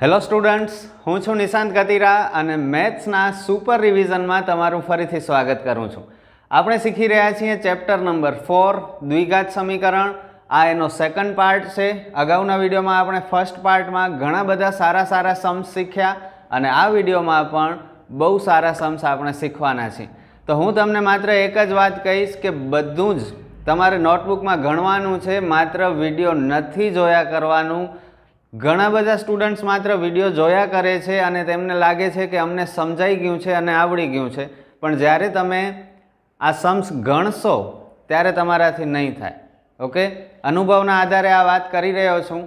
hello students હું છું નિશાંત કતિરા અને મેથ્સના સુપર રિવિઝનમાં તમારું ફરીથી સ્વાગત કરું છું આપણે શીખી રહ્યા છીએ ચેપ્ટર નંબર ફોર દ્વિઘાત સમીકરણ આ એનો સેકન્ડ પાર્ટ છે અગાઉના વિડીયોમાં આપણે ફર્સ્ટ પાર્ટમાં ઘણા બધા સારા સારા સમ્સ શીખ્યા અને આ વિડીયોમાં પણ બહુ સારા સમ્સ આપણે શીખવાના છે તો હું તમને માત્ર એક જ વાત કહીશ કે બધું જ તમારે નોટબુકમાં ગણવાનું છે માત્ર વિડીયો નથી જોયા કરવાનું ઘણા બધા સ્ટુડન્ટ્સ માત્ર વિડીયો જોયા કરે છે અને તેમને લાગે છે કે અમને સમજાઈ ગયું છે અને આવડી ગયું છે પણ જ્યારે તમે આ સમ્સ ગણશો ત્યારે તમારાથી નહીં થાય ઓકે અનુભવના આધારે આ વાત કરી રહ્યો છું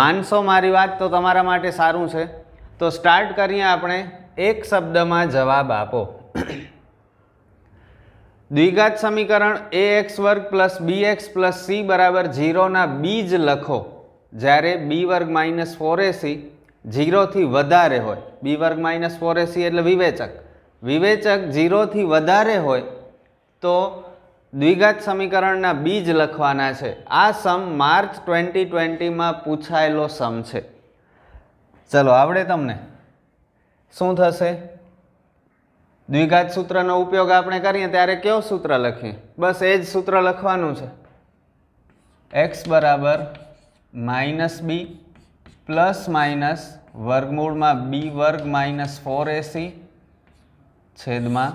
માનશો મારી વાત તો તમારા માટે સારું છે તો સ્ટાર્ટ કરીએ આપણે એક શબ્દમાં જવાબ આપો દ્વિઘાત સમીકરણ એ એક્સ વર્ગ plus B X plus C બરાબર ઝીરોના બીજ લખો જ્યારે બી વર્ગ માઇનસ ફોરેસી જીરોથી વધારે હોય બી વર્ગ માઇનસ ફોરેસી એટલે વિવેચક વિવેચક જીરોથી વધારે હોય તો દ્વિઘાત સમીકરણના બીજ લખવાના છે આ સમ માર્ચ ટ્વેન્ટી ટ્વેન્ટીમાં પૂછાયેલો સમ છે ચલો આવડે તમને શું થશે દ્વિઘાત સૂત્રનો ઉપયોગ આપણે કરીએ ત્યારે કયો સૂત્ર લખીએ બસ એ જ સૂત્ર લખવાનું છે એક્સ બરાબર માઇનસ બી પ્લસ માઇનસ વર્ગમૂળમાં બી વર્ગ માઇનસ ફોર એસી છેદમાં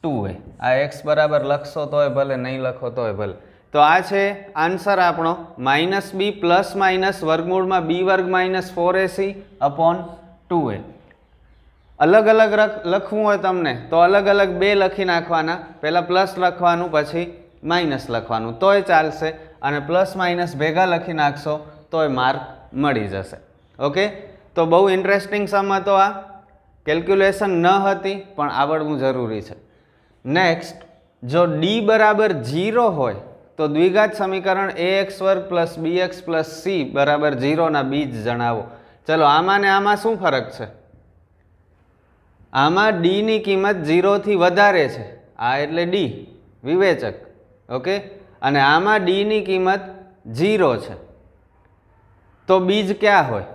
ટુ એ આ એક્સ બરાબર લખશો તોય ભલે નહીં લખો તોય ભલે તો આ છે આન્સર આપણો માઇનસ બી પ્લસ માઇનસ વર્ગમૂળમાં બી વર્ગ minus four A C upon two A અલગ અલગ લખવું હોય તમને તો અલગ અલગ બે લખી નાખવાના પહેલાં પ્લસ લખવાનું પછી માઇનસ લખવાનું તોય ચાલશે અને પ્લસ માઇનસ ભેગા લખી નાખશો તો એ માર્ક મળી જશે ઓકે તો બહુ ઇન્ટરેસ્ટિંગ સમ હતો આ કેલ્ક્યુલેશન ન હતી પણ આવડવું જરૂરી છે નેક્સ્ટ જો ડી બરાબર જીરો હોય તો દ્વિઘાત સમીકરણ એ એક્સ વર્ગ plus B X plus C બરાબર જીરોના બીજ જણાવો ચલો આમાં ને આમાં શું ફરક છે આમાં ડીની કિંમત જીરોથી વધારે છે આ એટલે ડી વિવેચક ઓકે અને આમાં ડીની કિંમત ઝીરો છે તો બીજ ક્યાં હોય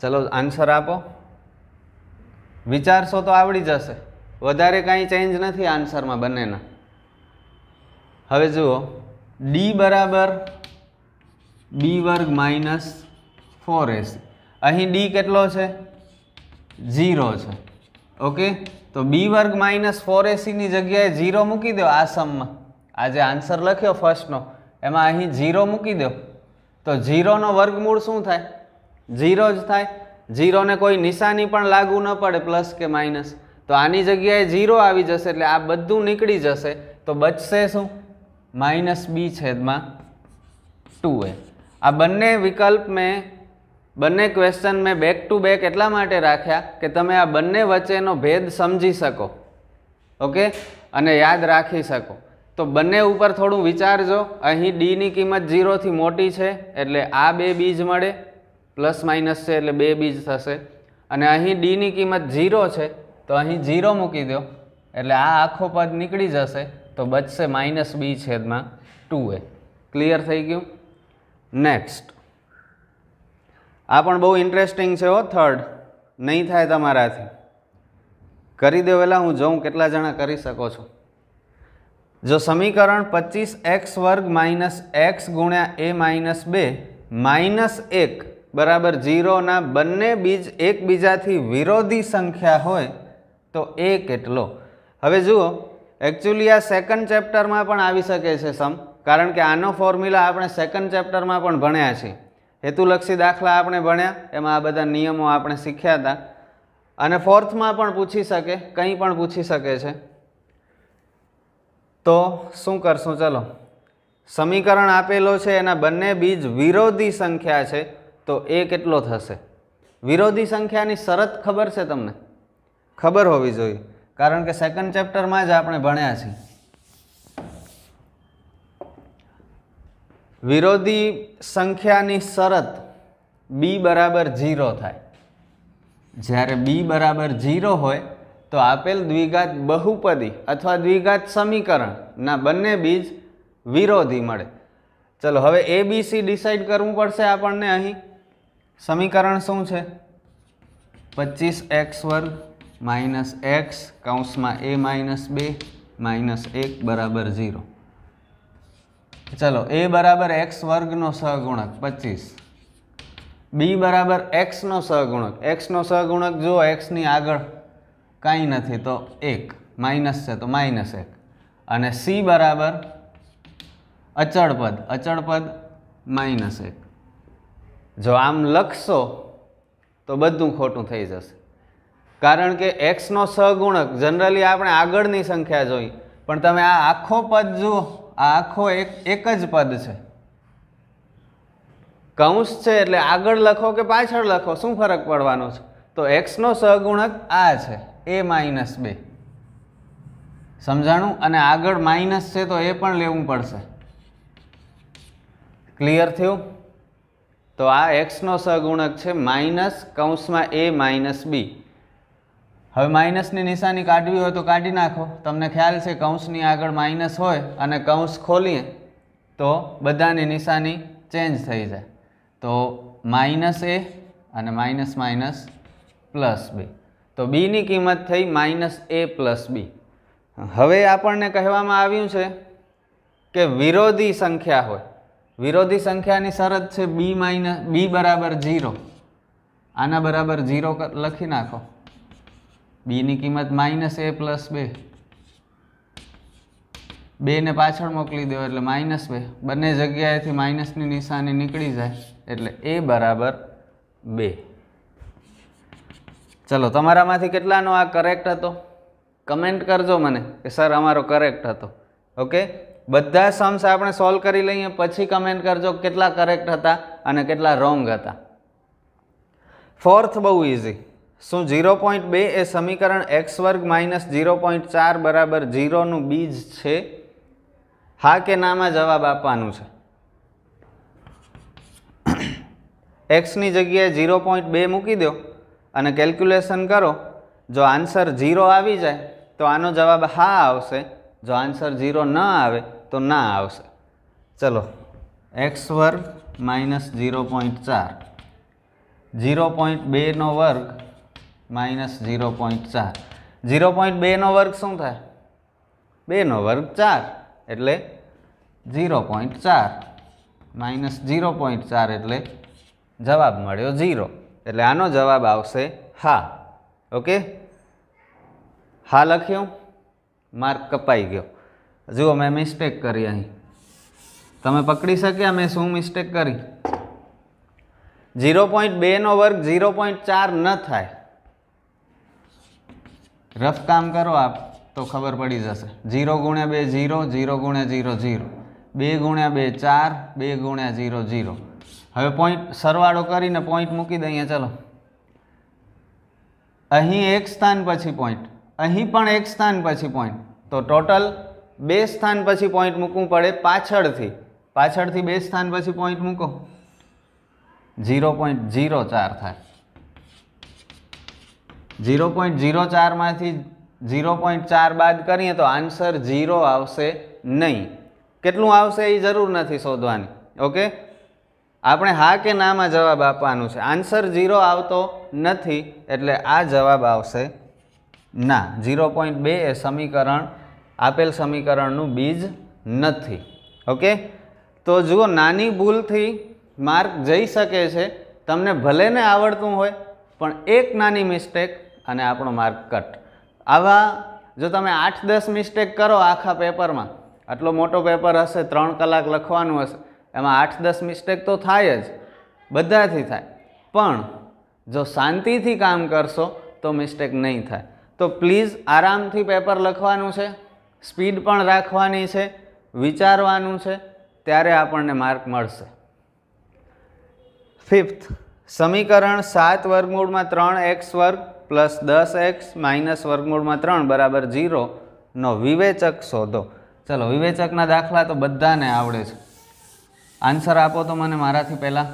ચલો આન્સર આપો વિચારશો તો આવડી જશે વધારે કાંઈ ચેન્જ નથી આન્સરમાં બંનેના હવે જુઓ ડી બરાબર બી વર્ગ માઇનસ ફોર એસી અહીં ડી કેટલો છે ઝીરો છે ઓકે તો બી વર્ગ માઇનસ ફોર એસીની જગ્યાએ ઝીરો મૂકી દો આ સમમાં આજે આન્સર લખ્યો ફર્સ્ટનો એમાં અહીં જીરો મૂકી દો તો જીરોનો વર્ગમૂળ શું થાય ઝીરો જ થાય ઝીરોને કોઈ નિશાની પણ લાગુ ન પડે પ્લસ કે માઇનસ તો આની જગ્યાએ જીરો આવી જશે એટલે આ બધું નીકળી જશે તો બચશે શું માઇનસ બી છેદમાં ટુ એ આ બંને વિકલ્પ મેં બંને ક્વેશ્ચન મેં બેક ટુ બેક એટલા માટે રાખ્યા કે તમે આ બંને વચ્ચેનો ભેદ સમજી શકો ઓકે અને યાદ રાખી શકો તો બંને ઉપર થોડું વિચારજો અહીં ડીની કિંમત ઝીરોથી મોટી છે એટલે આ બે બીજ મળે પ્લસ માઇનસ છે એટલે બે બીજ થશે અને અહીં ડીની કિંમત જીરો છે તો અહીં જીરો મૂકી દો એટલે આ આખો પદ નીકળી જશે તો બચશે માઇનસ બી છેદમાં ટુ એ ક્લિયર થઈ ગયું નેક્સ્ટ આ પણ બહુ ઇન્ટરેસ્ટિંગ છે હો થર્ડ નહીં થાય તમારાથી કરી દેવેલા હું જોઉં કેટલા જણા કરી શકો છો જો સમીકરણ પચીસ એક્સ વર્ગ માઇનસ એક્સ ગુણ્યા એ માઇનસ બે માઇનસ એક બરાબર ઝીરોના બંને બીજ એકબીજાથી વિરોધી સંખ્યા હોય તો એ કેટલો હવે જુઓ એકચ્યુઅલી આ સેકન્ડ ચેપ્ટરમાં પણ આવી શકે છે સમ કારણ કે આનો ફોર્મ્યુલા આપણે સેકન્ડ ચેપ્ટરમાં પણ ભણ્યા છીએ હેતુલક્ષી દાખલા આપણે ભણ્યા એમાં આ બધા નિયમો આપણે શીખ્યા હતા અને ફોર્થમાં પણ પૂછી શકે કંઈ પણ પૂછી શકે છે તો શું કરશું ચલો સમીકરણ આપેલો છે એના બંને બીજ વિરોધી સંખ્યા છે તો એ કેટલો થશે વિરોધી સંખ્યાની શરત ખબર છે તમને ખબર હોવી જોઈએ કારણ કે સેકન્ડ ચેપ્ટરમાં જ આપણે ભણ્યા છીએ વિરોધી સંખ્યાની શરત બી બરાબર ઝીરો થાય જ્યારે બી બરાબર ઝીરો હોય તો આપેલ દ્વિઘાત બહુપદી અથવા દ્વિઘાત સમીકરણના બંને બીજ વિરોધી મળે ચલો હવે એ બી સી ડિસાઈડ કરવું પડશે આપણને અહીં સમીકરણ શું છે પચીસ એક્સ વર્ગ માઇનસ એક્સ કૌંસમાં એ માઇનસ બે માઇનસ એક બરાબર ઝીરો ચલો એ બરાબર એક્સ વર્ગનો સહગુણક પચીસ બી બરાબર એક્સનો સહગુણક એક્સનો સહગુણક જો એક્સની આગળ કાંઈ નથી તો એક માઇનસ છે તો માઇનસ એક અને સી બરાબર અચળપદ અચળપદ માઇનસ એક જો આમ લખશો તો બધું ખોટું થઈ જશે કારણ કે એક્સનો સહગુણક જનરલી આપણે આગળની સંખ્યા જોઈ પણ તમે આ આખો પદ જુઓ આ આખો એક એક જ પદ છે કૌંસ છે એટલે આગળ લખો કે પાછળ લખો શું ફરક પડવાનો છે તો એક્સનો સહગુણક આ છે એ માઇનસ બે સમજાણું અને આગળ માઇનસ છે તો એ પણ લેવું પડશે ક્લિયર થયું તો આ એક્સનો સહગુણક છે માઇનસ કૌંસમાં એ માઇનસ બી હવે માઇનસની નિશાની કાઢવી હોય તો કાઢી નાખો તમને ખ્યાલ છે કૌંસની આગળ માઇનસ હોય અને કૌંસ ખોલીએ તો બધાની નિશાની ચેન્જ થઈ જાય તો માઇનસ એ અને માઇનસ માઇનસ પ્લસ બી તો બીની કિંમત થઈ માઇનસ એ પ્લસ બી હવે આપણને કહેવામાં આવ્યું છે કે વિરોધી સંખ્યા હોય વિરોધી સંખ્યાની શરત છે બી માઇનસ બી બરાબર ઝીરો આના બરાબર ઝીરો લખી નાખો બીની કિંમત માઇનસ એ પ્લસ બે બેને પાછળ મોકલી દો એટલે માઇનસ બે બંને જગ્યાએથી માઇનસની નિશાની નીકળી જાય એટલે એ બરાબર બે ચલો તમારામાંથી કેટલાનો આ કરેક્ટ હતો કમેન્ટ કરજો મને કે સર અમારો કરેક્ટ હતો ઓકે બધા સમ્સ આપણે સોલ્વ કરી લઈએ પછી કમેન્ટ કરજો કેટલા કરેક્ટ હતા અને કેટલા રોંગ હતા ફોર્થ બહુ ઇઝી શું ઝીરો પોઈન્ટ બે એ સમીકરણ એક્સ વર્ગ માઇનસ ઝીરો પોઈન્ટ ચાર બરાબર ઝીરોનું બીજ છે હા કે નામાં જવાબ આપવાનું છે એક્સની જગ્યાએ ઝીરો પોઈન્ટ બે મૂકી દો અને કેલ્ક્યુલેશન કરો જો આન્સર ઝીરો આવી જાય તો આનો જવાબ હા આવશે જો આન્સર ઝીરો ન આવે તો ના આવશે ચલો એક્સ વર્ગ માઇનસ ઝીરો પોઈન્ટ ચાર ઝીરો પોઈન્ટ બેનો વર્ગ માઇનસ ઝીરો પોઈન્ટ ચાર ઝીરો પોઈન્ટ બેનો વર્ગ શું થાય બેનો વર્ગ ચાર એટલે ઝીરો પોઈન્ટ ચાર માઇનસ ઝીરો પોઈન્ટ ચાર એટલે જવાબ મળ્યો ઝીરો એટલે આનો જવાબ આવશે હા ઓકે હા લખ્યું માર્ક કપાઈ ગયો જુઓ મેં મિસ્ટેક કરી અહીં તમે પકડી શક્યા મેં શું મિસ્ટેક કરી ઝીરો પોઈન્ટ બેનો વર્ગ ઝીરો પોઈન્ટ ચાર ન થાય રફ કામ કરો આપ તો ખબર પડી જશે ઝીરો ગુણ્યા બે ઝીરો ઝીરો ગુણ્યા ઝીરો ઝીરો બે ગુણ્યા બે ચાર બે ગુણ્યા ઝીરો ઝીરો હવે પોઈન્ટ સરવાળો કરીને પોઈન્ટ મૂકી દઈએ ચાલો અહીં એક સ્થાન પછી પોઈન્ટ અહીં પણ એક સ્થાન પછી પોઈન્ટ તો ટોટલ બે સ્થાન પછી પોઈન્ટ મૂકવું પડે પાછળથી પાછળથી બે સ્થાન પછી પોઈન્ટ મૂકો ઝીરો પોઈન્ટ ઝીરો ચાર થાય ઝીરો પોઈન્ટ ઝીરો ચારમાંથી ઝીરો પોઈન્ટ ચાર બાદ કરીએ તો આન્સર ઝીરો આવશે નહીં કેટલું આવશે એ જરૂર નથી શોધવાની ઓકે આપણે હા કે નામાં જવાબ આપવાનું છે આન્સર ઝીરો આવતો નથી એટલે આ જવાબ આવશે ના ઝીરો પોઈન્ટ બે એ સમીકરણ આપેલ સમીકરણનું બીજ નથી ઓકે તો જુઓ નાની ભૂલથી માર્ક જઈ શકે છે તમને ભલે ને આવડતું હોય પણ એક નાની મિસ્ટેક અને આપણો માર્ક કટ આવા જો તમે આઠ દસ મિસ્ટેક કરો આખા પેપરમાં આટલો મોટો પેપર હશે ત્રણ કલાક લખવાનું હશે એમાં આઠ દસ મિસ્ટેક તો થાય જ બધાથી થાય પણ જો શાંતિથી કામ કરશો તો મિસ્ટેક નહીં થાય તો પ્લીઝ આરામથી પેપર લખવાનું છે સ્પીડ પણ રાખવાની છે વિચારવાનું છે ત્યારે આપણને માર્ક મળશે ફિફ્થ સમીકરણ સાત વર્ગમૂળમાં ત્રણ એક્સ વર્ગ પ્લસ દસ એક્સ માઇનસ વર્ગમૂળમાં ત્રણ બરાબર જીરોનો વિવેચક શોધો ચલો વિવેચકના દાખલા તો બધાને આવડે છે આન્સર આપો તો મને મારાથી પહેલાં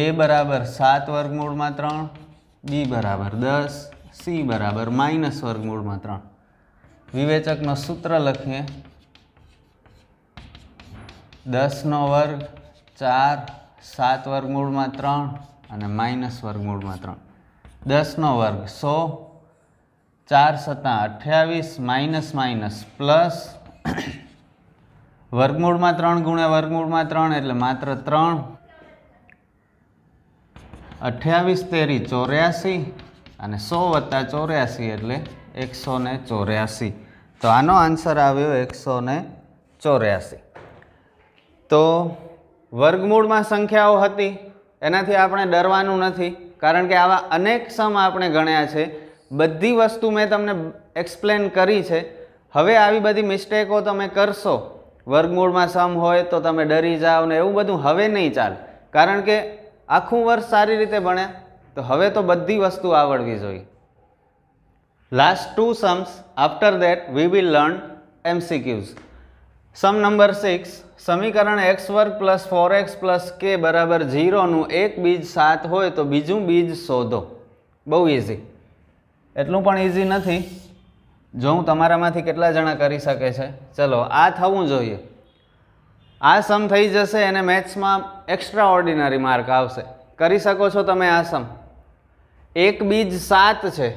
એ બરાબર સાત વર્ગમૂળમાં ત્રણ બી બરાબર દસ સી બરાબર માઇનસ વર્ગમૂળમાં ત્રણ વિવેચકનો સૂત્ર લખીએ દસનો વર્ગ ચાર સાત વર્ગમૂળમાં ત્રણ અને માઇનસ વર્ગમૂળમાં ત્રણ દસનો વર્ગ સો ચાર સત્તા અઠ્યાવીસ માઇનસ માઇનસ પ્લસ વર્ગમૂળમાં ત્રણ ગુણ્યા વર્ગમૂળમાં ત્રણ એટલે માત્ર ત્રણ અઠ્યાવીસ તેરી ચોર્યાસી અને સો વત્તા ચોર્યાસી એટલે એકસો ને ચોર્યાસી તો આનો આન્સર આવ્યો એકસો ને ચોર્યાસી તો વર્ગમૂળમાં સંખ્યાઓ હતી એનાથી આપણે ડરવાનું નથી કારણ કે આવા અનેક સમ આપણે ગણ્યા છે બધી વસ્તુ મેં તમને એક્સપ્લેન કરી છે હવે આવી બધી મિસ્ટેકો તમે કરશો વર્ગમૂળમાં સમ હોય તો તમે ડરી જાઓ ને એવું બધું હવે નહીં ચાલે કારણ કે આખું વર્ષ સારી રીતે ભણ્યા તો હવે તો બધી વસ્તુ આવડવી જોઈએ last two sums after that we will learn MCQs sum number six સમીકરણ એક્સ વર્ગ plus four X plus K બરાબર ઝીરોનું એક બીજ સાત હોય તો બીજું બીજ શોધો બહુ ઇઝી એટલું પણ ઇઝી નથી જો હું તમારામાંથી કેટલા જણા કરી શકે છે ચલો આ થવું જોઈએ આ સમ થઈ જશે અને મેથ્સમાં એક્સ્ટ્રા ઓર્ડિનરી માર્ક આવશે કરી શકો છો તમે આ સમ એક બીજ સાત છે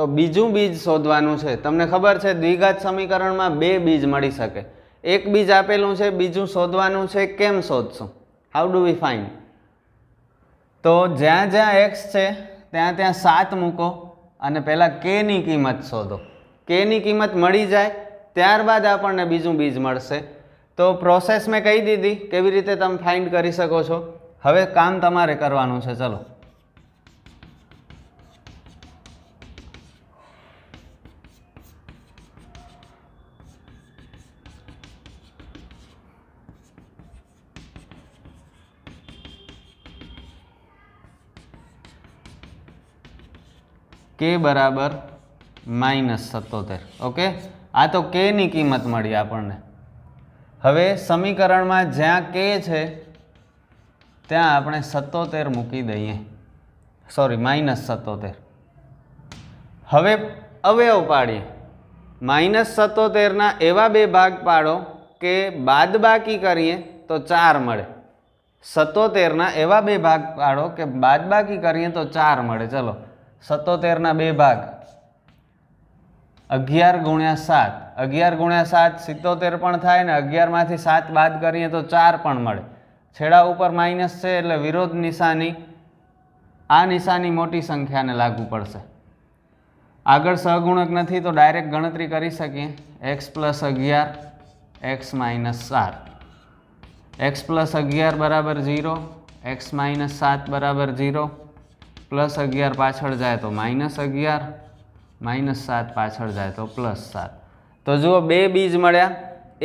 તો બીજું બીજ શોધવાનું છે તમને ખબર છે દ્વિઘાત સમીકરણમાં બે બીજ મળી શકે એક બીજ આપેલું છે બીજું શોધવાનું છે કેમ શોધશું હાઉ ડુ વી ફાઇન તો જ્યાં જ્યાં એક્સ છે ત્યાં ત્યાં સાત મૂકો અને પહેલાં કેની કિંમત શોધો કેની કિંમત મળી જાય ત્યારબાદ આપણને બીજું બીજ મળશે તો પ્રોસેસ મેં કહી દીધી કેવી રીતે તમે ફાઇન્ડ કરી શકો છો હવે કામ તમારે કરવાનું છે ચલો કે બરાબર માઇનસ સત્તોતેર ઓકે આ તો કેની કિંમત મળી આપણને હવે સમીકરણમાં જ્યાં કે છે ત્યાં આપણે સત્તોતેર મૂકી દઈએ સોરી માઇનસ સત્તોતેર હવે અવયવ પાડીએ માઇનસ સત્તોતેરના એવા બે ભાગ પાડો કે બાદબાકી કરીએ તો ચાર મળે સત્તોતેરના એવા બે ભાગ પાડો કે બાદબાકી કરીએ તો ચાર મળે ચલો સત્તોતેરના બે ભાગ અગિયાર ગુણ્યા સાત અગિયાર ગુણ્યા સાત સિત્તોતેર પણ થાય ને અગિયારમાંથી સાત બાદ કરીએ તો ચાર પણ મળે છેડા ઉપર માઇનસ છે એટલે વિરોધ નિશાની આ નિશાની મોટી સંખ્યાને લાગુ પડશે આગળ સહગુણક નથી તો ડાયરેક્ટ ગણતરી કરી શકીએ એક્સ પ્લસ અગિયાર એક્સ માઇનસ સાત એક્સ પ્લસ અગિયાર બરાબર ઝીરો એક્સ માઇનસ સાત બરાબર ઝીરો પ્લસ અગિયાર પાછળ જાય તો માઇનસ અગિયાર માઇનસ સાત પાછળ જાય તો પ્લસ સાત તો જુઓ બે બીજ મળ્યા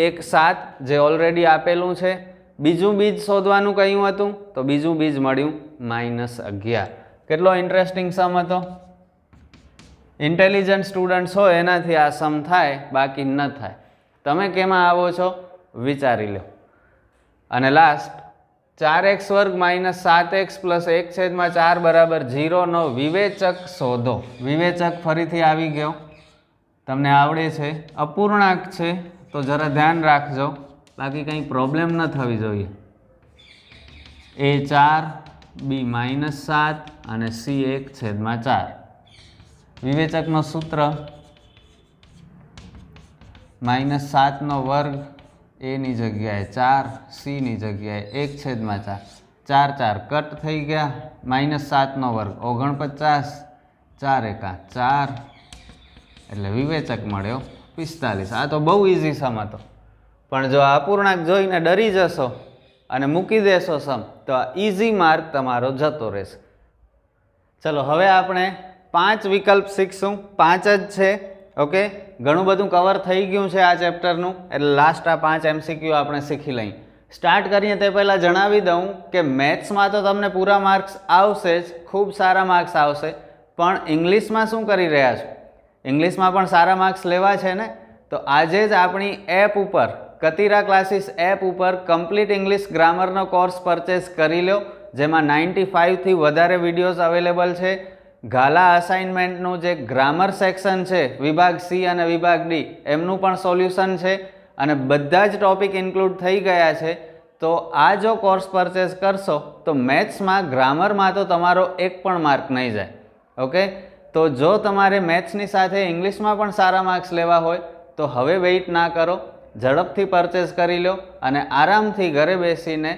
એક સાત જે ઓલરેડી આપેલું છે બીજું બીજ શોધવાનું કહ્યું હતું તો બીજું બીજ મળ્યું માઇનસ અગિયાર કેટલો ઇન્ટરેસ્ટિંગ સમ હતો ઇન્ટેલિજન્ટ સ્ટુડન્ટ્સ હોય એનાથી આ સમ થાય બાકી ન થાય તમે કેમાં આવો છો વિચારી લો અને લાસ્ટ ચાર એક્સ વર્ગ માઇનસ સાત એક્સ પ્લસ એક છેદમાં ચાર બરાબર ઝીરોનો વિવેચક શોધો વિવેચક ફરીથી આવી ગયો તમને આવડે છે અપૂર્ણાંક છે તો જરા ધ્યાન રાખજો બાકી કંઈ પ્રોબ્લેમ ન થવી જોઈએ એ ચાર બી માઇનસ સાત અને સી એક છેદમાં ચાર વિવેચકનો સૂત્ર માઇનસ સાતનો વર્ગ એની જગ્યાએ ચાર સીની જગ્યાએ એક છેદમાં ચાર ચાર ચાર કટ થઈ ગયા માઇનસ સાતનો વર્ગ ઓગણપચાસ ચાર એકા ચાર એટલે વિવેચક મળ્યો પિસ્તાલીસ આ તો બહુ ઇઝી સમ હતો પણ જો આ પૂર્ણાંક જોઈને ડરી જશો અને મૂકી દેશો સમ તો આ ઇઝી માર્ક તમારો જતો રહેશે ચલો હવે આપણે પાંચ વિકલ્પ શીખશું પાંચ જ છે ઓકે ઘણું બધું કવર થઈ ગયું છે આ ચેપ્ટરનું એટલે લાસ્ટ આ પાંચ એમસીક્યુ આપણે શીખી લઈએ સ્ટાર્ટ કરીએ તે પહેલાં જણાવી દઉં કે મેથ્સમાં તો તમને પૂરા માર્ક્સ આવશે જ ખૂબ સારા માર્ક્સ આવશે પણ ઇંગ્લિશમાં શું કરી રહ્યા છો ઇંગ્લિશમાં પણ સારા માર્ક્સ લેવા છે ને તો આજે જ આપણી એપ ઉપર કતિરા ક્લાસીસ એપ ઉપર કમ્પ્લીટ ઇંગ્લિશ ગ્રામરનો કોર્સ પરચેસ કરી લો જેમાં નાઇન્ટી ફાઇવથી વધારે વિડીયોઝ અવેલેબલ છે ગાલા અસાઇનમેન્ટનું જે ગ્રામર સેક્શન છે વિભાગ સી અને વિભાગ ડી એમનું પણ સોલ્યુશન છે અને બધા જ ટોપિક ઇન્ક્લુડ થઈ ગયા છે તો આ જો કોર્સ પરચેસ કરશો તો મેથ્સમાં ગ્રામરમાં તો તમારો એક પણ માર્ક નહીં જાય ઓકે તો જો તમારે મેથ્સની સાથે ઇંગ્લિશમાં પણ સારા માર્ક્સ લેવા હોય તો હવે વેઇટ ના કરો ઝડપથી પરચેસ કરી લો અને આરામથી ઘરે બેસીને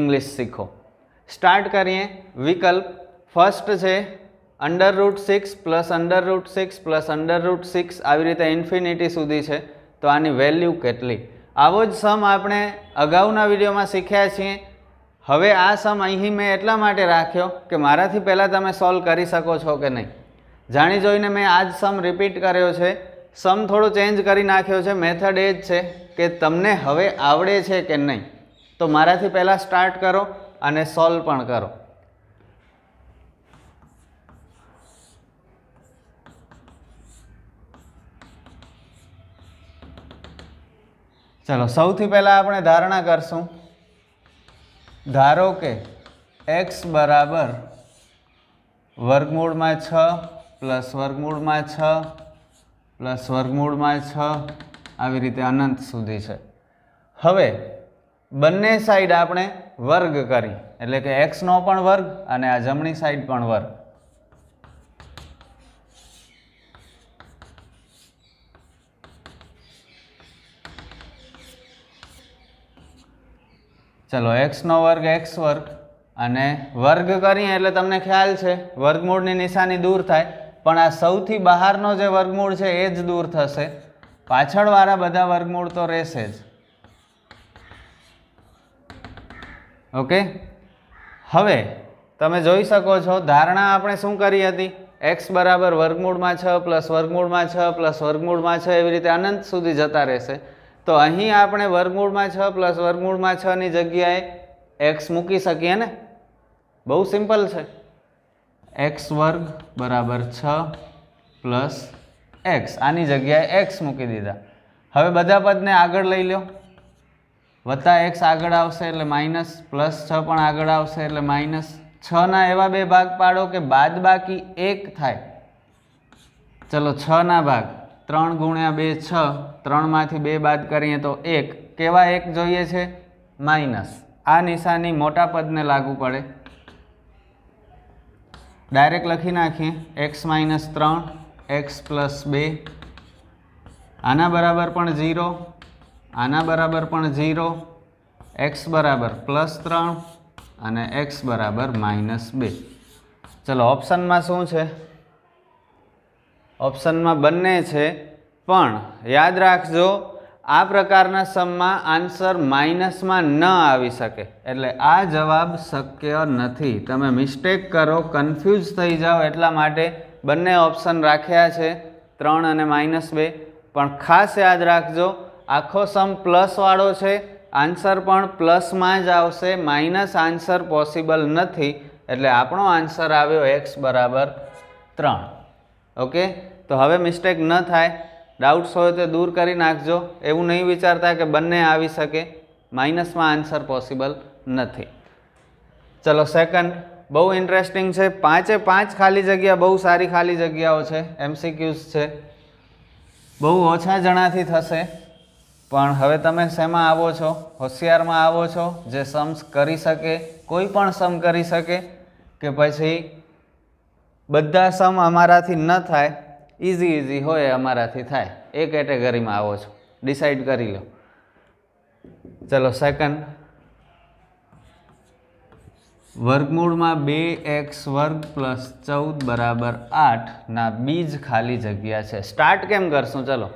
ઇંગ્લિશ શીખો સ્ટાર્ટ કરીએ વિકલ્પ ફર્સ્ટ છે under root six plus under root six plus under root six આવી રીતે ઇન્ફિનિટી સુધી છે તો આની વેલ્યુ કેટલી આવો જ સમ આપણે અગાઉના વિડીયોમાં શીખ્યા છીએ હવે આ સમ અહીં મેં એટલા માટે રાખ્યો કે મારાથી પહેલાં તમે સોલ્વ કરી શકો છો કે નહીં જાણી જોઈને મેં આ જ સમ રિપીટ કર્યો છે સમ થોડો ચેન્જ કરી નાખ્યો છે મેથડ એ જ છે કે તમને હવે આવડે છે કે નહીં તો મારાથી પહેલાં સ્ટાર્ટ કરો અને સોલ્વ પણ કરો ચાલો સૌથી પહેલાં આપણે ધારણા કરશું ધારો કે એક્સ બરાબર વર્ગમૂળમાં છ પ્લસ વર્ગમૂળમાં છ પ્લસ વર્ગમૂળમાં છ આવી રીતે અનંત સુધી છે હવે બંને સાઈડ આપણે વર્ગ કરી એટલે કે એક્સનો પણ વર્ગ અને આ જમણી સાઈડ પણ વર્ગ ચલો એક્સનો વર્ગ એક્સ વર્ગ અને વર્ગ કરીએ એટલે તમને ખ્યાલ છે વર્ગમૂળની નિશાની દૂર થાય પણ આ સૌથી બહારનો જે વર્ગમૂળ છે એ જ દૂર થશે પાછળવાળા બધા વર્ગમૂળ તો રહેશે જ ઓકે હવે તમે જોઈ શકો છો ધારણા આપણે શું કરી હતી એક્સ બરાબર વર્ગમૂળમાં છ પ્લસ વર્ગમૂળમાં છ પ્લસ વર્ગમૂળમાં છ એવી રીતે અનંત સુધી જતા રહેશે તો અહીં આપણે વર્ગમૂળમાં છ પ્લસ વર્ગમૂળમાં છની જગ્યાએ એક્સ મૂકી શકીએ ને બહુ સિમ્પલ છે એક્સ વર્ગ બરાબર છ પ્લસ એક્સ આની જગ્યાએ એક્સ મૂકી દીધા હવે બધા પદને આગળ લઈ લો વત્તા એક્સ આગળ આવશે એટલે માઇનસ પ્લસ છ પણ આગળ આવશે એટલે માઇનસ છના એવા બે ભાગ પાડો કે બાદ બાકી એક થાય ચલો છના ભાગ ત્રણ ગુણ્યા બે છ ત્રણમાંથી બે બાદ કરીએ તો એક કેવા એક જોઈએ છે માઇનસ આ નિશાની મોટા પદને લાગુ પડે ડાયરેક્ટ લખી નાખીએ એક્સ માઇનસ ત્રણ એક્સ પ્લસ બે આના બરાબર પણ ઝીરો આના બરાબર પણ ઝીરો એક્સ બરાબર પ્લસ ત્રણ અને એક્સ બરાબર માઇનસ બે ચલો ઓપ્શનમાં શું છે ઓપ્શનમાં બંને છે પણ યાદ રાખજો આ પ્રકારના સમમાં આન્સર માઇનસમાં ન આવી શકે એટલે આ જવાબ શક્ય નથી તમે મિસ્ટેક કરો કન્ફ્યુઝ થઈ જાઓ એટલા માટે બંને ઓપ્શન રાખ્યા છે ત્રણ અને માઇનસ બે પણ ખાસ યાદ રાખજો આખો સમ પ્લસવાળો છે આન્સર પણ પ્લસમાં જ આવશે માઇનસ આન્સર પોસિબલ નથી એટલે આપણો આન્સર આવ્યો એક્સ બરાબર ત્રણ ઓકે તો હવે મિસ્ટેક ન થાય ડાઉટ્સ હોય તે દૂર કરી નાખજો એવું નહીં વિચારતા કે બંને આવી શકે માઇનસમાં આન્સર પોસિબલ નથી ચલો સેકન્ડ બહુ ઇન્ટરેસ્ટિંગ છે પાંચે પાંચ ખાલી જગ્યા બહુ સારી ખાલી જગ્યાઓ છે એમસીક્યુઝ છે બહુ ઓછા જણાથી થશે પણ હવે તમે શેમાં આવો છો હોશિયારમાં આવો છો જે સમ્સ કરી શકે કોઈ પણ સમ કરી શકે કે પછી બધા સમ અમારાથી ન થાય ઇઝી ઇઝી હોય અમારાથી થાય એ કેટેગરીમાં આવો છો ડિસાઈડ કરી લો ચલો સેકન્ડ વર્ગમૂળમાં બે એક્સ વર્ગ પ્લસ ચૌદ બરાબર આઠના બીજ ખાલી જગ્યા છે સ્ટાર્ટ કેમ કરશું ચલો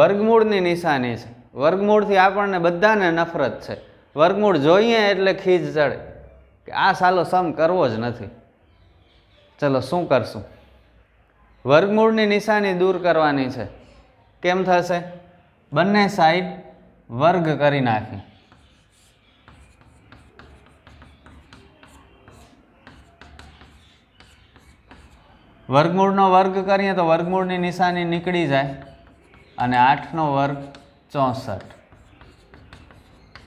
વર્ગમૂળની નિશાની છે વર્ગમૂળથી આપણને બધાને નફરત છે વર્ગમૂળ જોઈએ એટલે ખીજ ચડે કે આ સાલો સમ કરવો જ નથી ચલો શું કરશું વર્ગમૂળની નિશાની દૂર કરવાની છે કેમ થશે બંને સાઈડ વર્ગ કરી નાખી વર્ગમૂળનો વર્ગ કરીએ તો વર્ગમૂળની નિશાની નીકળી જાય અને આઠનો વર્ગ ચોસઠ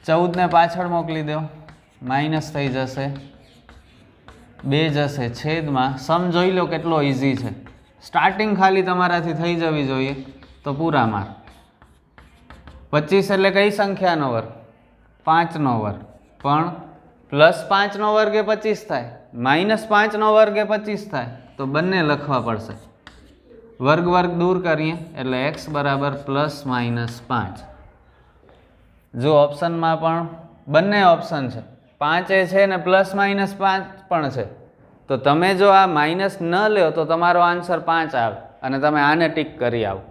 ચૌદને પાછળ મોકલી દો માઇનસ થઈ જશે બે જશે છેદમાં સમ જોઈ લો કેટલો ઇઝી છે સ્ટાર્ટિંગ ખાલી તમારાથી થઈ જવી જોઈએ તો પૂરા માર્ક પચીસ એટલે કઈ સંખ્યાનો વર્ગ પાંચનો વર્ગ પણ પ્લસ પાંચનો વર્ગ એ પચીસ થાય માઇનસ પાંચનો વર્ગ એ પચીસ થાય તો બંને લખવા પડશે વર્ગ વર્ગ દૂર કરીએ એટલે એક્સ બરાબર પ્લસ માઇનસ પાંચ જો ઓપ્શનમાં પણ બંને ઓપ્શન છે પાંચે છે ને પ્લસ માઇનસ પાંચ પણ છે તો તમે જો આ માઇનસ ન લ્યો તો તમારો આન્સર પાંચ આવે અને તમે આને ટીક કરી આવો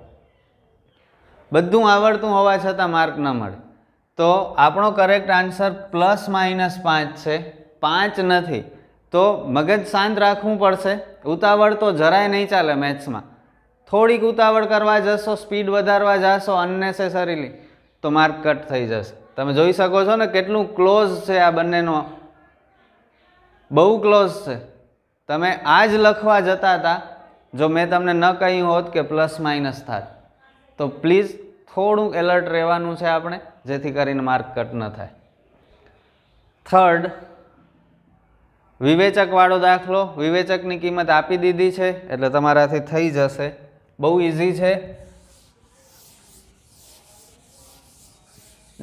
બધું આવડતું હોવા છતાં માર્ક ન મળે તો આપણો કરેક્ટ આન્સર પ્લસ માઇનસ પાંચ છે પાંચ નથી તો મગજ શાંત રાખવું પડશે ઉતાવળ તો જરાય નહીં ચાલે મેથ્સમાં થોડીક ઉતાવળ કરવા જશો સ્પીડ વધારવા જશો અનનેસેસરીલી તો માર્ક કટ થઈ જશે તમે જોઈ શકો છો ને કેટલું ક્લોઝ છે આ બંનેનો બહુ ક્લોઝ છે તમે આ જ લખવા જતા હતા જો મેં તમને ન કહ્યું હોત કે પ્લસ માઇનસ થાત તો પ્લીઝ થોડું એલર્ટ રહેવાનું છે આપણે જેથી કરીને માર્ક કટ ન થાય થર્ડ વિવેચકવાળો દાખલો વિવેચકની કિંમત આપી દીધી છે એટલે તમારાથી થઈ જશે બહુ ઇઝી છે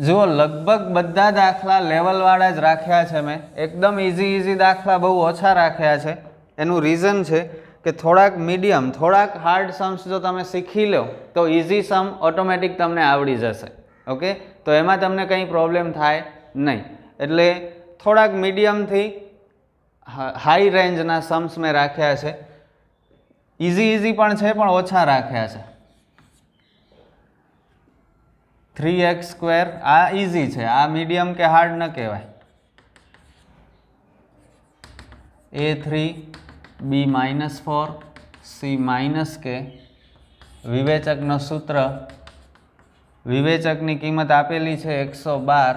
જુઓ લગભગ બધા દાખલા લેવલવાળા જ રાખ્યા છે મેં એકદમ ઇઝી ઇઝી દાખલા બહુ ઓછા રાખ્યા છે એનું રીઝન છે કે થોડાક મીડિયમ થોડાક હાર્ડ સમ્સ જો તમે શીખી લો તો ઇઝી સમ ઓટોમેટિક તમને આવડી જશે ઓકે તો એમાં તમને કંઈ પ્રોબ્લેમ થાય નહીં એટલે થોડાક મીડિયમથી હાઈ રેન્જના સમ્સ મેં રાખ્યા છે ઇઝી ઇઝી પણ છે પણ ઓછા રાખ્યા છે થ્રી એક્સ સ્ક્વેર આ ઇઝી છે આ મીડિયમ કે હાર્ડ ન કહેવાય એ three b minus four c minus કે વિવેચકનો સૂત્ર વિવેચકની કિંમત આપેલી છે એકસો બાર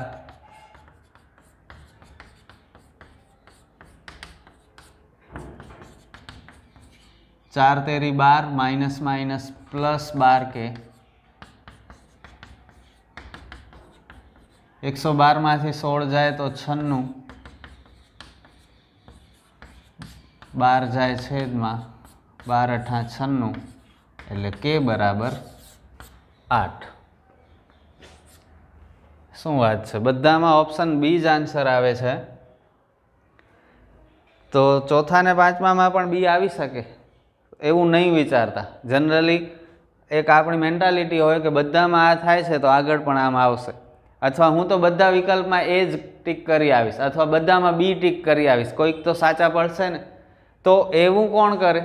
ચાર તેરી બાર માઇનસ માઇનસ પ્લસ બાર કે એકસો બારમાંથી સોળ જાય તો છન્નું બાર જાય છેદમાં બાર અઠા છન્નું એટલે કે બરાબર આઠ શું વાત છે બધામાં ઓપ્શન બી જ આન્સર આવે છે તો ચોથા ને પાંચમામાં પણ બી આવી શકે એવું નહીં વિચારતા જનરલી એક આપણી મેન્ટાલિટી હોય કે બધામાં આ થાય છે તો આગળ પણ આમ આવશે અથવા હું તો બધા વિકલ્પમાં એ જ ટીક કરી આવીશ અથવા બધામાં બી ટીક કરી આવીશ કોઈક તો સાચા પડશે ને તો એવું કોણ કરે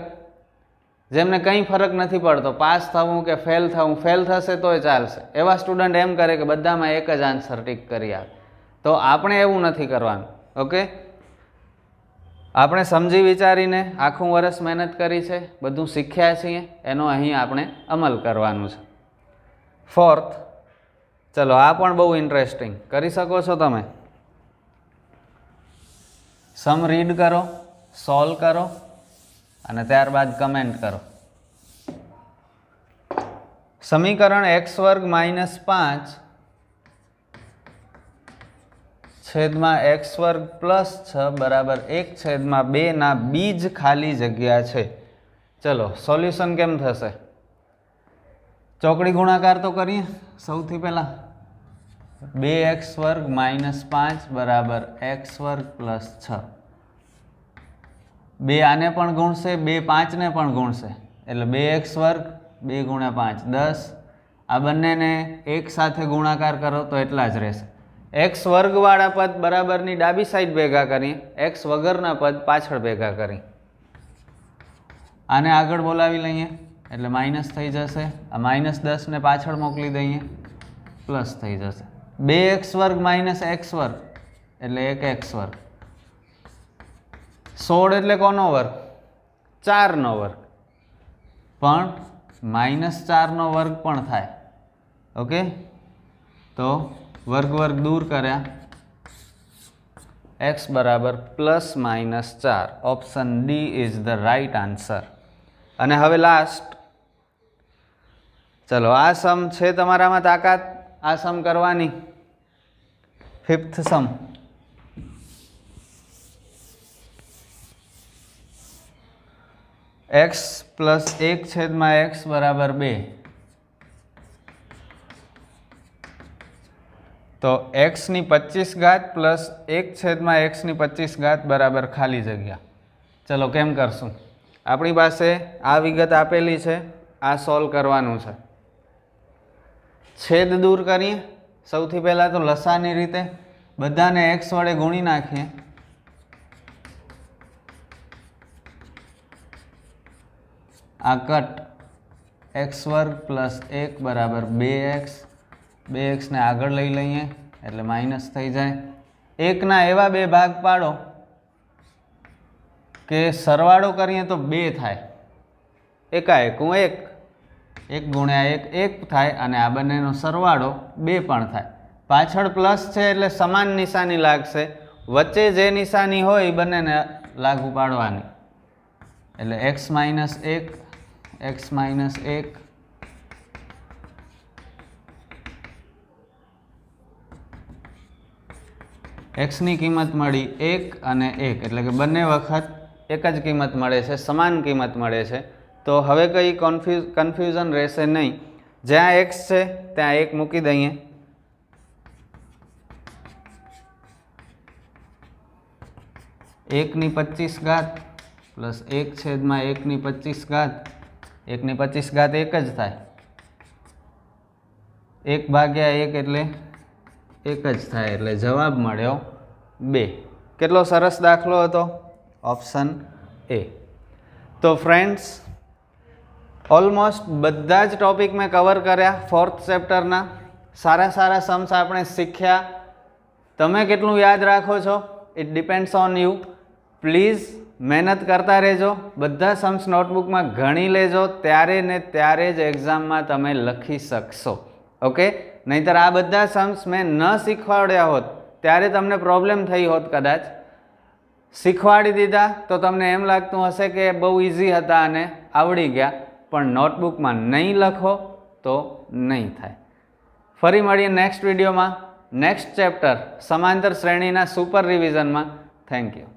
જેમને કંઈ ફરક નથી પડતો પાસ થવું કે ફેલ થવું ફેલ થશે તોય ચાલશે એવા સ્ટુડન્ટ એમ કરે કે બધામાં એક જ આન્સર ટીક કરી આવે તો આપણે એવું નથી કરવાનું ઓકે આપણે સમજી વિચારીને આખું વર્ષ મહેનત કરી છે બધું શીખ્યા છીએ એનો અહીં આપણે અમલ કરવાનું છે ફોર્થ ચલો આ પણ બહુ ઇન્ટરેસ્ટિંગ કરી શકો છો તમે સમ રીડ કરો સોલ્વ કરો અને ત્યારબાદ કમેન્ટ કરો સમીકરણ એક્સ વર્ગ માઇનસ પાંચ છેદમાં એક્સ વર્ગ પ્લસ છ બરાબર એક છેદમાં બેના બીજ ખાલી જગ્યા છે ચલો સોલ્યુશન કેમ થશે ચોકડી ગુણાકાર તો કરીએ સૌથી પહેલાં બે એક્સ વર્ગ માઇનસ પાંચ બરાબર એક્સ વર્ગ પ્લસ છ બે આને પણ ગુણશે બે પાંચને પણ ગુણશે એટલે બે એક્સ વર્ગ બે ગુણ્યા પાંચ દસ આ બંનેને એક સાથે ગુણાકાર કરો તો એટલા જ રહેશે એક્સ વર્ગવાળા પદ બરાબરની ડાબી સાઈડ ભેગા કરી એક્સ વગરના પદ પાછળ ભેગા કરી આને આગળ બોલાવી લઈએ એટલે માઇનસ થઈ જશે આ માઇનસ દસને પાછળ મોકલી દઈએ પ્લસ થઈ જશે બે એક્સ વર્ગ માઇનસ એક્સ વર્ગ એટલે એક એક્સ વર્ગ સોળ એટલે કોનો વર્ગ ચારનો વર્ગ પણ માઇનસ ચારનો વર્ગ પણ થાય ઓકે તો વર્ગ વર્ગ દૂર કર્યા એક્સ બરાબર પ્લસ માઇનસ ચાર option D is the right answer અને હવે લાસ્ટ ચલો આ સમ છે તમારામાં તાકાત આ સમ કરવાની ફિફ્થ સમ એક્સ પ્લસ એક છેદમાં એક્સ બરાબર બે તો એક્સની પચીસ ઘાત પ્લસ એક છેદમાં એક્સની પચીસ ઘાત બરાબર ખાલી જગ્યા ચલો કેમ કરશું આપણી પાસે આ વિગત આપેલી છે આ સોલ્વ કરવાનું છે છેદ દૂર કરીએ સૌથી પહેલાં તો લસાની રીતે બધાને એક્સ વડે ગુણી નાખીએ આ કટ એક્સ વર્ગ પ્લસ એક બરાબર બે એક્સ બે એક્સને આગળ લઈ લઈએ એટલે માઇનસ થઈ જાય એકના એવા બે ભાગ પાડો કે સરવાળો કરીએ તો બે થાય એકાએક હું એક એક ગુણ્યા એક એક થાય અને આ બંનેનો સરવાળો બે પણ થાય પાછળ પ્લસ છે એટલે સમાન નિશાની લાગશે વચ્ચે જે નિશાની હોય એ બંનેને લાગુ પાડવાની એટલે એક્સ માઇનસ એક એક્સ માઇનસ એક એક્સની કિંમત મળી એક અને એક એટલે કે બંને વખત એક જ કિંમત મળે છે સમાન કિંમત મળે છે તો હવે કંઈ કન્ફ્યુઝ કન્ફ્યુઝન રહેશે નહીં જ્યાં એક્સ છે ત્યાં એક મૂકી દઈએ એકની પચીસ ઘાત પ્લસ એક છેદમાં એકની પચીસ ઘાત એકની પચીસ ઘાત એક જ થાય એક ભાગ્યા એક એટલે એક જ થાય એટલે જવાબ મળ્યો બે કેટલો સરસ દાખલો હતો ઓપ્શન એ તો ફ્રેન્ડ્સ ઓલમોસ્ટ બધા જ ટૉપિક મેં કવર કર્યા ફોર્થ ચેપ્ટરના સારા સારા સમ્સ આપણે શીખ્યા તમે કેટલું યાદ રાખો છો it depends on you please મહેનત કરતા રહેજો બધા સમ્સ નોટબુકમાં ગણી લેજો ત્યારે ને ત્યારે જ એક્ઝામમાં તમે લખી શકશો ઓકે નહીંતર આ બધા સમ્સ મેં ન શીખવાડ્યા હોત ત્યારે તમને પ્રોબ્લેમ થઈ હોત કદાચ શીખવાડી દીધા તો તમને એમ લાગતું હશે કે બહુ ઇઝી હતા અને આવડી ગયા પણ નોટબુકમાં નહીં લખો તો નહીં થાય ફરી મળીએ નેક્સ્ટ વિડીયોમાં નેક્સ્ટ ચેપ્ટર સમાંતર શ્રેણીના સુપર રિવિઝનમાં થેન્ક યુ